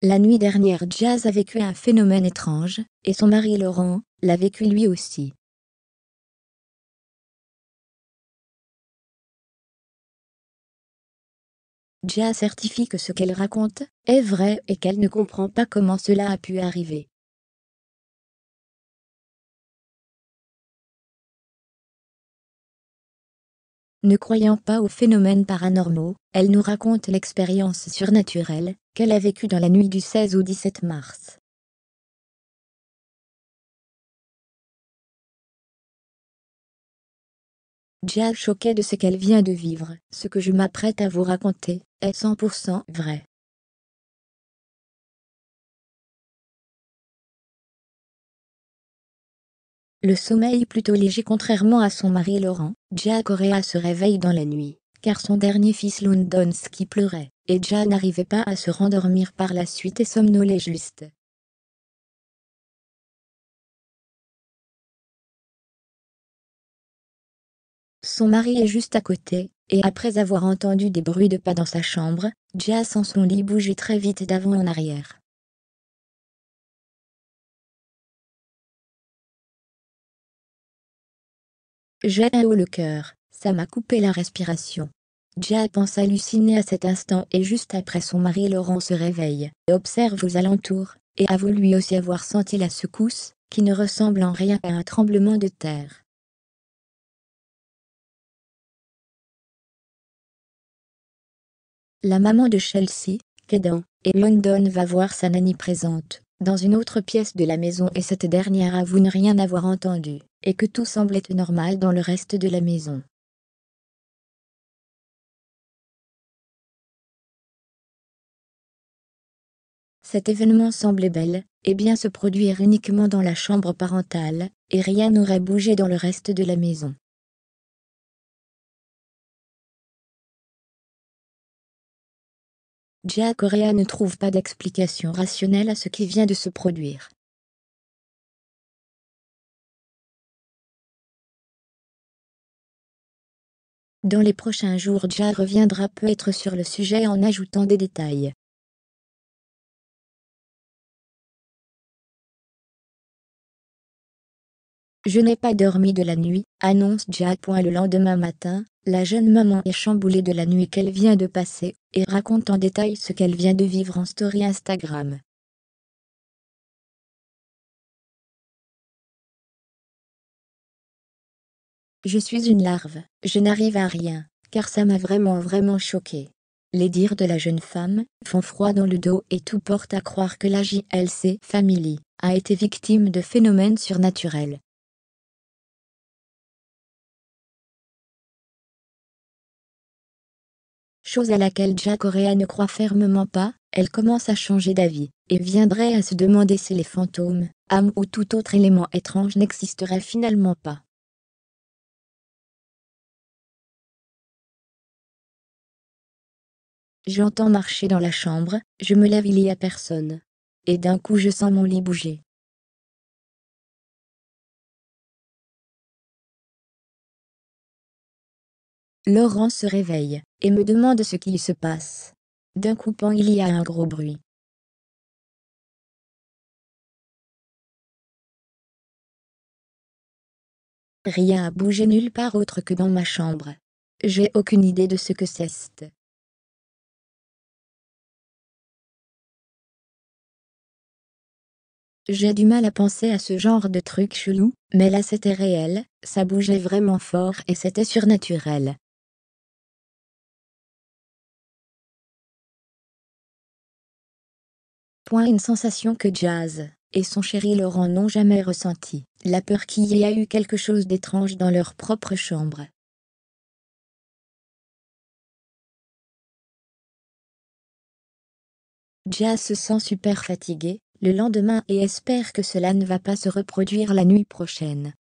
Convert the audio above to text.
La nuit dernière, Jazz a vécu un phénomène étrange, et son mari Laurent l'a vécu lui aussi. Jazz certifie que ce qu'elle raconte est vrai et qu'elle ne comprend pas comment cela a pu arriver. Ne croyant pas aux phénomènes paranormaux, elle nous raconte l'expérience surnaturelle qu'elle a vécue dans la nuit du 16 au 17 mars. J'ai choquée de ce qu'elle vient de vivre. Ce que je m'apprête à vous raconter est 100% vrai. Le sommeil plutôt léger contrairement à son mari Laurent, Jia Correa se réveille dans la nuit, car son dernier fils London qui pleurait, et Jia n'arrivait pas à se rendormir par la suite et somnolait juste. Son mari est juste à côté, et après avoir entendu des bruits de pas dans sa chambre, Jia sent son lit bouger très vite d'avant en arrière. J'ai un haut le cœur, ça m'a coupé la respiration. Jia pense halluciner à cet instant et juste après son mari Laurent se réveille, observe aux alentours, et avoue lui aussi avoir senti la secousse, qui ne ressemble en rien à un tremblement de terre. La maman de Chelsea, Kedan, et London va voir sa nanny présente, dans une autre pièce de la maison et cette dernière avoue ne rien avoir entendu et que tout semblait normal dans le reste de la maison. Cet événement semblait bel et bien se produire uniquement dans la chambre parentale, et rien n'aurait bougé dans le reste de la maison. Jack Correa ne trouve pas d'explication rationnelle à ce qui vient de se produire. Dans les prochains jours Ja reviendra peut-être sur le sujet en ajoutant des détails. Je n'ai pas dormi de la nuit, annonce point Le lendemain matin, la jeune maman est chamboulée de la nuit qu'elle vient de passer, et raconte en détail ce qu'elle vient de vivre en story Instagram. Je suis une larve, je n'arrive à rien, car ça m'a vraiment vraiment choqué. Les dires de la jeune femme font froid dans le dos et tout porte à croire que la JLC Family a été victime de phénomènes surnaturels. Chose à laquelle Jack Correa ne croit fermement pas, elle commence à changer d'avis, et viendrait à se demander si les fantômes, âmes ou tout autre élément étrange n'existeraient finalement pas. J'entends marcher dans la chambre, je me lève il n'y a personne. Et d'un coup je sens mon lit bouger. Laurent se réveille, et me demande ce qu'il se passe. D'un coup, il y a un gros bruit. Rien a bougé nulle part autre que dans ma chambre. J'ai aucune idée de ce que c'est. J'ai du mal à penser à ce genre de truc chelou, mais là c'était réel, ça bougeait vraiment fort et c'était surnaturel. Point une sensation que Jazz et son chéri Laurent n'ont jamais ressenti, la peur qu'il y a eu quelque chose d'étrange dans leur propre chambre. Jazz se sent super fatigué le lendemain et espère que cela ne va pas se reproduire la nuit prochaine.